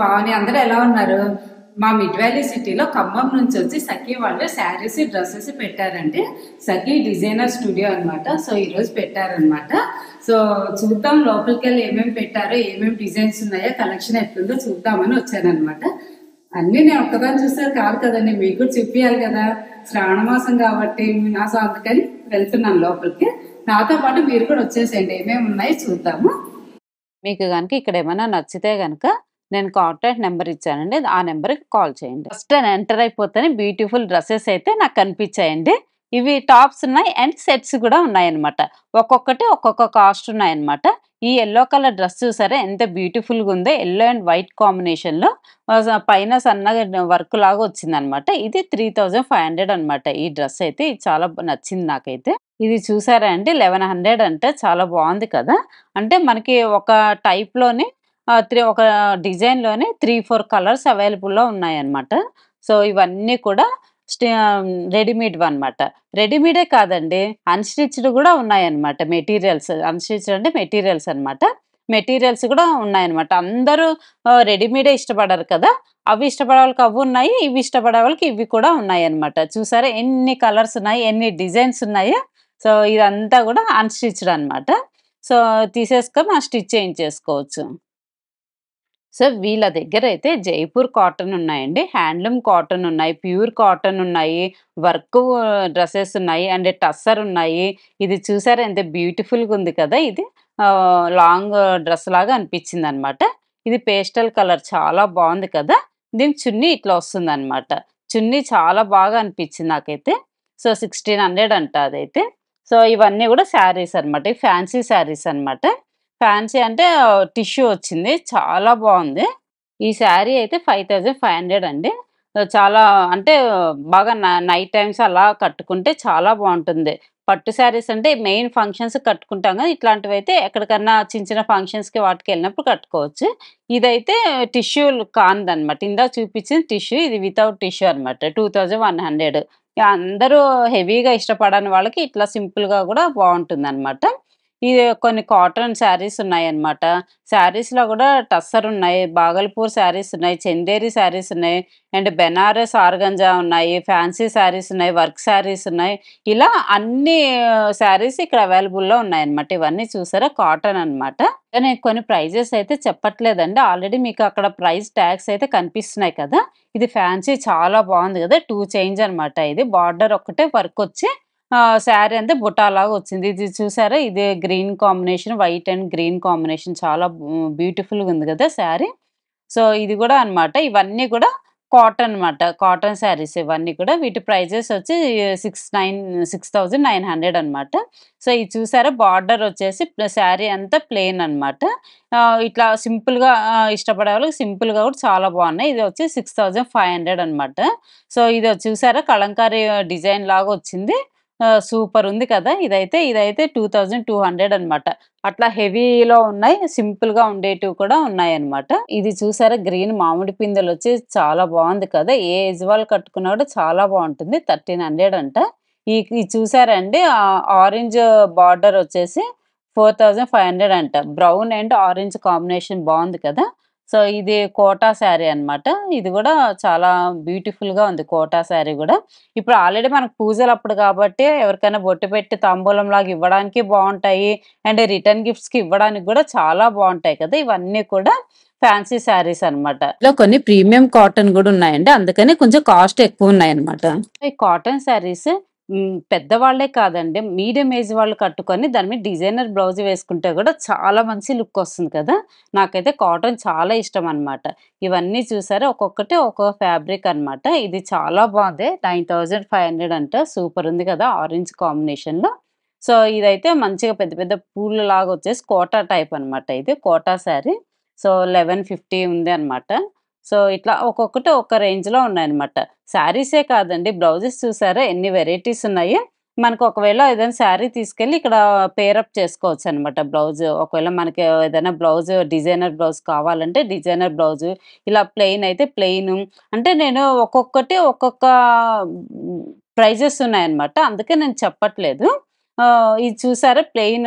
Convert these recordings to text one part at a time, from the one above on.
పావని అందరూ ఎలా ఉన్నారు మా వ్యాలీ సిటీలో ఖమ్మం నుంచి వచ్చి సఖీ వాళ్ళు శారీస్ డ్రెస్సెస్ పెట్టారంటే సఖీ డిజైనర్ స్టూడియో అనమాట సో ఈరోజు పెట్టారనమాట సో చూద్దాం లోపలికి వెళ్ళి ఏమేమి పెట్టారో ఏమేమి డిజైన్స్ ఉన్నాయో కలెక్షన్ ఎట్లుందో చూద్దామని వచ్చానమాట అన్నీ నేను ఒక్కదాన్ని చూసారు కాదు కదండి మీకు చూపించాలి కదా శ్రావణ మాసం కాబట్టి నా సో వెళ్తున్నాను లోపలికి నాతో పాటు మీరు కూడా వచ్చేసేయండి ఏమేమి ఉన్నాయో చూద్దాము మీకు కనుక ఇక్కడ ఏమైనా నచ్చితే కనుక నేను కాంటాక్ట్ నెంబర్ ఇచ్చానండి ఆ నెంబర్కి కాల్ చేయండి ఫస్ట్ నేను ఎంటర్ అయిపోతేనే బ్యూటిఫుల్ డ్రెస్సెస్ అయితే నాకు కనిపించాయండి ఇవి టాప్స్ ఉన్నాయి అండ్ సెట్స్ కూడా ఉన్నాయన్నమాట ఒక్కొక్కటి ఒక్కొక్క కాస్ట్ ఉన్నాయన్నమాట ఈ ఎల్లో కలర్ డ్రెస్ చూసారా ఎంత బ్యూటిఫుల్గా ఉందో ఎల్లో అండ్ వైట్ కాంబినేషన్లో పైన సన్నగా వర్క్ లాగా వచ్చిందనమాట ఇది త్రీ థౌజండ్ ఫైవ్ హండ్రెడ్ అనమాట ఈ డ్రెస్ అయితే చాలా నచ్చింది నాకైతే ఇది చూసారా అండి లెవెన్ హండ్రెడ్ అంటే చాలా బాగుంది కదా అంటే మనకి ఒక టైప్లోనే త్రీ ఒక డిజైన్లోనే త్రీ ఫోర్ కలర్స్ అవైలబుల్లో ఉన్నాయన్నమాట సో ఇవన్నీ కూడా రెడీమేడ్ అనమాట రెడీమేడే కాదండి అన్స్టిచ్డ్ కూడా ఉన్నాయన్నమాట మెటీరియల్స్ అన్స్టిచ్డ్ అంటే మెటీరియల్స్ అనమాట మెటీరియల్స్ కూడా ఉన్నాయన్నమాట అందరూ రెడీమేడే ఇష్టపడరు కదా అవి ఇష్టపడే వాళ్ళకి అవి ఉన్నాయి ఇవి ఇష్టపడే వాళ్ళకి ఇవి కూడా ఉన్నాయన్నమాట చూసారా ఎన్ని కలర్స్ ఉన్నాయి ఎన్ని డిజైన్స్ ఉన్నాయో సో ఇదంతా కూడా అన్స్టిచ్డ్ అనమాట సో తీసేసుకొని మనం స్టిచ్ చేయించేసుకోవచ్చు సో వీళ్ళ దగ్గర అయితే జైపూర్ కాటన్ ఉన్నాయండి హ్యాండ్లూమ్ కాటన్ ఉన్నాయి ప్యూర్ కాటన్ ఉన్నాయి వర్క్ డ్రెస్సెస్ ఉన్నాయి అండ్ టస్సర్ ఉన్నాయి ఇది చూసారు ఎంత బ్యూటిఫుల్గా ఉంది కదా ఇది లాంగ్ డ్రెస్ లాగా అనిపించింది అనమాట ఇది పేస్టల్ కలర్ చాలా బాగుంది కదా దీనికి చున్నీ ఇట్లా వస్తుంది అనమాట చున్నీ చాలా బాగా అనిపించింది నాకైతే సో సిక్స్టీన్ హండ్రెడ్ అంట అదైతే సో ఇవన్నీ కూడా శారీస్ అనమాట ఫ్యాన్సీ శారీస్ అనమాట ఫ్యాన్సీ అంటే టిష్యూ వచ్చింది చాలా బాగుంది ఈ శారీ అయితే ఫైవ్ థౌజండ్ ఫైవ్ హండ్రెడ్ అండి చాలా అంటే బాగా నైట్ టైమ్స్ అలా కట్టుకుంటే చాలా బాగుంటుంది పట్టు శారీస్ అంటే మెయిన్ ఫంక్షన్స్ కట్టుకుంటాం కదా ఇట్లాంటివి అయితే ఎక్కడికన్నా చిన్న చిన్న ఫంక్షన్స్కి వాటికి వెళ్ళినప్పుడు కట్టుకోవచ్చు ఇదైతే టిష్యూ అనమాట ఇందా చూపించిన టిష్యూ ఇది వితౌట్ టిష్యూ అనమాట టూ అందరూ హెవీగా ఇష్టపడని వాళ్ళకి ఇట్లా సింపుల్గా కూడా బాగుంటుంది అనమాట ఇది కొన్ని కాటన్ శారీస్ ఉన్నాయన్నమాట శారీస్లో కూడా టస్సర్ ఉన్నాయి బాగల్పూర్ శారీస్ ఉన్నాయి చందేరి శారీస్ ఉన్నాయి అండ్ బెనారస్ ఆర్గంజా ఉన్నాయి ఫ్యాన్సీ శారీస్ ఉన్నాయి వర్క్ శారీస్ ఉన్నాయి ఇలా అన్ని శారీస్ ఇక్కడ అవైలబుల్లో ఉన్నాయన్నమాట ఇవన్నీ చూసారా కాటన్ అనమాట నేను కొన్ని ప్రైజెస్ అయితే చెప్పట్లేదండి ఆల్రెడీ మీకు అక్కడ ప్రైస్ ట్యాగ్స్ అయితే కనిపిస్తున్నాయి కదా ఇది ఫ్యాన్సీ చాలా బాగుంది కదా టూ చేంజ్ అనమాట ఇది బార్డర్ ఒక్కటే వర్క్ వచ్చి శారీ అంతే బుటాలాగా వచ్చింది ఇది చూసారా ఇది green combination white and green combination చాలా బ్యూటిఫుల్గా ఉంది కదా శారీ సో ఇది కూడా అనమాట ఇవన్నీ కూడా కాటన్ అనమాట కాటన్ శారీస్ ఇవన్నీ కూడా వీటి ప్రైజెస్ వచ్చి six nine six thousand nine hundred అనమాట సో ఇది చూసారా బార్డర్ వచ్చేసి శారీ అంతా ప్లెయిన్ అనమాట ఇట్లా సింపుల్గా ఇష్టపడే వాళ్ళకి సింపుల్గా కూడా చాలా బాగున్నాయి ఇది వచ్చి సిక్స్ థౌజండ్ ఫైవ్ హండ్రెడ్ అనమాట సో ఇది చూసారా కలంకారీ డిజైన్ లాగా వచ్చింది సూపర్ ఉంది కదా ఇదైతే ఇదైతే టూ థౌజండ్ టూ హండ్రెడ్ అనమాట అట్లా హెవీలో ఉన్నాయి సింపుల్ గా ఉండేటివి కూడా ఉన్నాయి అనమాట ఇది చూసారా గ్రీన్ మామిడి పిందెలు వచ్చి చాలా బాగుంది కదా ఏ ఏజ్ వాళ్ళు కట్టుకున్నా కూడా చాలా బాగుంటుంది థర్టీన్ హండ్రెడ్ అంట ఈ చూసారండి ఆరెంజ్ బార్డర్ వచ్చేసి ఫోర్ థౌజండ్ ఫైవ్ హండ్రెడ్ అంట బ్రౌన్ అండ్ ఆరెంజ్ కాంబినేషన్ బాగుంది కదా సో ఇది కోటా శారీ అనమాట ఇది కూడా చాలా బ్యూటిఫుల్ గా ఉంది కోటా శారీ కూడా ఇప్పుడు ఆల్రెడీ మనకు పూజలు అప్పుడు కాబట్టి ఎవరికైనా బొట్టు పెట్టి తాంబూలం లాగా ఇవ్వడానికి బాగుంటాయి అండ్ రిటర్న్ గిఫ్ట్స్ కి ఇవ్వడానికి కూడా చాలా బాగుంటాయి కదా ఇవన్నీ కూడా ఫ్యాన్సీ శారీస్ అనమాట ఇలా కొన్ని ప్రీమియం కాటన్ కూడా ఉన్నాయండి అందుకని కొంచెం కాస్ట్ ఎక్కువ ఉన్నాయి అనమాట ఈ కాటన్ శారీస్ పెద్దవాళ్లే కాదండి మీడియం ఏజ్ వాళ్ళు కట్టుకొని దాని మీద డిజైనర్ బ్లౌజ్ వేసుకుంటే కూడా చాలా మంచి లుక్ వస్తుంది కదా నాకైతే కాటన్ చాలా ఇష్టం అనమాట ఇవన్నీ చూసారా ఒక్కొక్కటి ఒక్కొక్క ఫ్యాబ్రిక్ అనమాట ఇది చాలా బాగుంది నైన్ థౌజండ్ ఫైవ్ హండ్రెడ్ అంటే సూపర్ ఉంది కదా ఆరెంజ్ కాంబినేషన్లో సో ఇదైతే మంచిగా పెద్ద పెద్ద పూలు లాగా వచ్చేసి కోటా టైప్ అనమాట ఇది Kota sari so eleven fifty ఉంది అనమాట సో ఇట్లా ఒక్కొక్కటి ఒక్క రేంజ్లో ఉన్నాయన్నమాట శారీసే కాదండి బ్లౌజెస్ చూసారా ఎన్ని వెరైటీస్ ఉన్నాయి మనకు ఒకవేళ ఏదైనా శారీ తీసుకెళ్ళి ఇక్కడ పేరప్ చేసుకోవచ్చు అనమాట బ్లౌజ్ ఒకవేళ మనకి ఏదైనా బ్లౌజ్ డిజైనర్ బ్లౌజ్ కావాలంటే డిజైనర్ బ్లౌజ్ ఇలా ప్లెయిన్ అయితే ప్లెయిన్ అంటే నేను ఒక్కొక్కటి ఒక్కొక్క ప్రైజెస్ ఉన్నాయన్నమాట అందుకే నేను చెప్పట్లేదు ఇది చూసారా ప్లెయిన్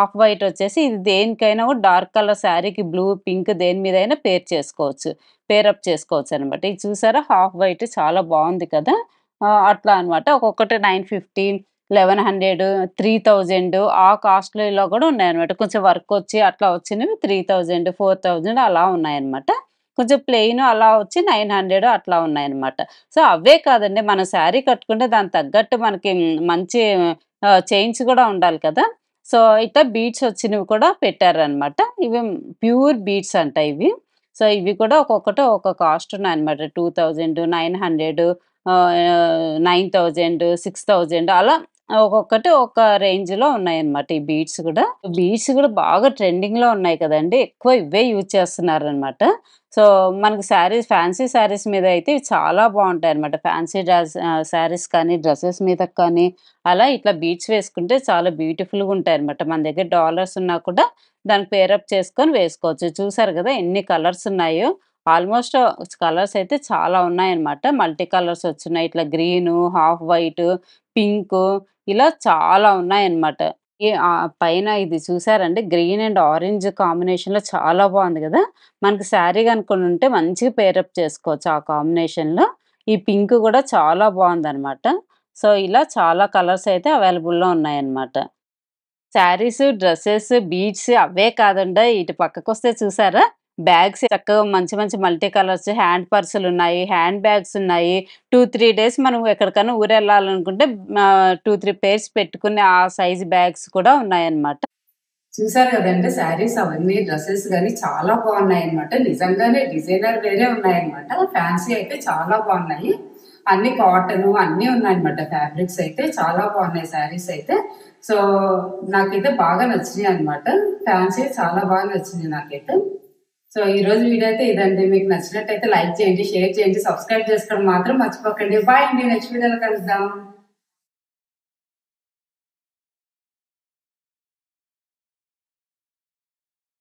ఆఫ్ వైట్ వచ్చేసి ఇది దేనికైనా కూడా డార్క్ కలర్ శారీకి బ్లూ పింక్ దేని మీద అయినా పేర్ చేసుకోవచ్చు పేరప్ చేసుకోవచ్చు అనమాట ఇది చూసారా హాఫ్ వైట్ చాలా బాగుంది కదా అట్లా అనమాట ఒక్కొక్కటి nine fifteen eleven hundred three thousand ఆ కాస్ట్లీలో కూడా ఉన్నాయన్నమాట కొంచెం వర్క్ వచ్చి అట్లా వచ్చినవి త్రీ థౌజండ్ ఫోర్ థౌజండ్ అలా ఉన్నాయన్నమాట కొంచెం ప్లెయిన్ అలా వచ్చి నైన్ హండ్రెడ్ అట్లా ఉన్నాయన్నమాట సో అవే కాదండి మన శారీ కట్టుకుంటే దాని తగ్గట్టు మనకి మంచి చైన్స్ కూడా ఉండాలి కదా సో ఇట్లా బీట్స్ వచ్చినవి కూడా పెట్టారనమాట ఇవి ప్యూర్ బీట్స్ అంట ఇవి సో ఇవి కూడా ఒక్కొక్కటి ఒక్కొక్క కాస్ట్ ఉన్నాయి అనమాట two thousand nine hundred nine thousand six thousand అలా ఒక్కొక్కటి ఒక రేంజ్లో ఉన్నాయన్నమాట ఈ బీట్స్ కూడా బీట్స్ కూడా బాగా ట్రెండింగ్లో ఉన్నాయి కదండి ఎక్కువ ఇవే యూజ్ చేస్తున్నారు అనమాట సో మనకి శారీస్ ఫ్యాన్సీ శారీస్ మీద అయితే చాలా బాగుంటాయి అనమాట ఫ్యాన్సీ డ్రెస్ శారీస్ కానీ డ్రెస్సెస్ మీద కానీ అలా ఇట్లా బీట్స్ వేసుకుంటే చాలా బ్యూటిఫుల్గా ఉంటాయి అనమాట మన దగ్గర డాలర్స్ ఉన్నా కూడా దాన్ని పేరప్ చేసుకొని వేసుకోవచ్చు చూసారు కదా ఎన్ని కలర్స్ ఉన్నాయో ఆల్మోస్ట్ కలర్స్ అయితే చాలా ఉన్నాయన్నమాట మల్టీ కలర్స్ వచ్చినాయి ఇట్లా గ్రీను హాఫ్ వైట్ పింక్ ఇలా చాలా ఉన్నాయన్నమాట పైన ఇది చూసారండి గ్రీన్ అండ్ ఆరెంజ్ కాంబినేషన్లో చాలా బాగుంది కదా మనకి శారీ కనుక్కొని ఉంటే మంచిగా పేరప్ చేసుకోవచ్చు ఆ కాంబినేషన్లో ఈ పింక్ కూడా చాలా అనమాట సో ఇలా చాలా కలర్స్ అయితే అవైలబుల్లో ఉన్నాయన్నమాట శారీస్ డ్రెస్సెస్ బీడ్స్ అవే కాదండి ఇటు పక్కకు వస్తే చూసారా బ్యాగ్స్ చక్కగా మంచి మంచి మల్టీ కలర్స్ హ్యాండ్ పర్సులు ఉన్నాయి హ్యాండ్ బ్యాగ్స్ ఉన్నాయి టూ త్రీ డేస్ మనం ఎక్కడికైనా ఊరు వెళ్ళాలనుకుంటే టూ త్రీ పేర్స్ పెట్టుకునే ఆ సైజ్ బ్యాగ్స్ కూడా ఉన్నాయన్నమాట చూసారు కదంటే శారీస్ అవన్నీ డ్రెస్సెస్ కానీ చాలా బాగున్నాయి అనమాట నిజంగానే డిజైనర్ వేరే ఉన్నాయన్నమాట ఫ్యాన్సీ అయితే చాలా బాగున్నాయి అన్ని కాటన్ అన్ని ఉన్నాయన్నమాట ఫ్యాబ్రిక్స్ అయితే చాలా బాగున్నాయి శారీస్ అయితే సో నాకైతే బాగా నచ్చినాయి అనమాట ఫ్యాన్సీ చాలా బాగా నచ్చినాయి నాకైతే సో ఈ రోజు వీడియో అయితే ఇదండి మీకు నచ్చినట్టు అయితే లైక్ చేయండి షేర్ చేయండి సబ్స్క్రైబ్ చేసుకోవడం మాత్రం మర్చిపోకండి బాయ్ అండి నెక్స్ట్ వీడియోలో కలుద్దాం